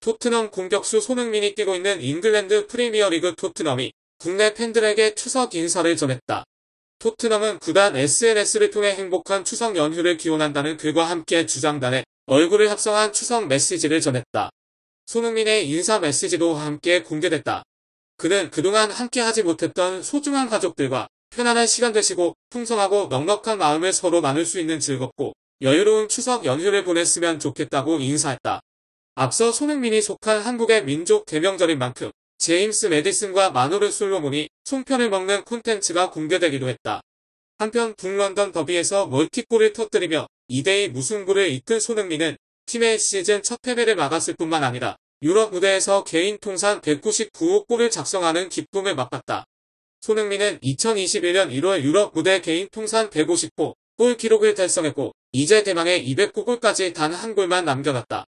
토트넘 공격수 손흥민이 뛰고 있는 잉글랜드 프리미어리그 토트넘이 국내 팬들에게 추석 인사를 전했다. 토트넘은 구단 SNS를 통해 행복한 추석 연휴를 기원한다는 글과 함께 주장단에 얼굴을 합성한 추석 메시지를 전했다. 손흥민의 인사 메시지도 함께 공개됐다. 그는 그동안 함께하지 못했던 소중한 가족들과 편안한 시간 되시고 풍성하고 넉넉한 마음을 서로 나눌 수 있는 즐겁고 여유로운 추석 연휴를 보냈으면 좋겠다고 인사했다. 앞서 손흥민이 속한 한국의 민족 개명절인 만큼 제임스 메디슨과 마노르 솔로몬이 송편을 먹는 콘텐츠가 공개되기도 했다. 한편 북런던 더비에서 멀티골을 터뜨리며 2대2 무승부를 이끈 손흥민은 팀의 시즌 첫 패배를 막았을 뿐만 아니라 유럽 무대에서 개인 통산 199호 골을 작성하는 기쁨을 맛봤다. 손흥민은 2021년 1월 유럽 무대 개인 통산 150호 골 기록을 달성했고 이제 대망의 209골까지 단 한 골만 남겨놨다.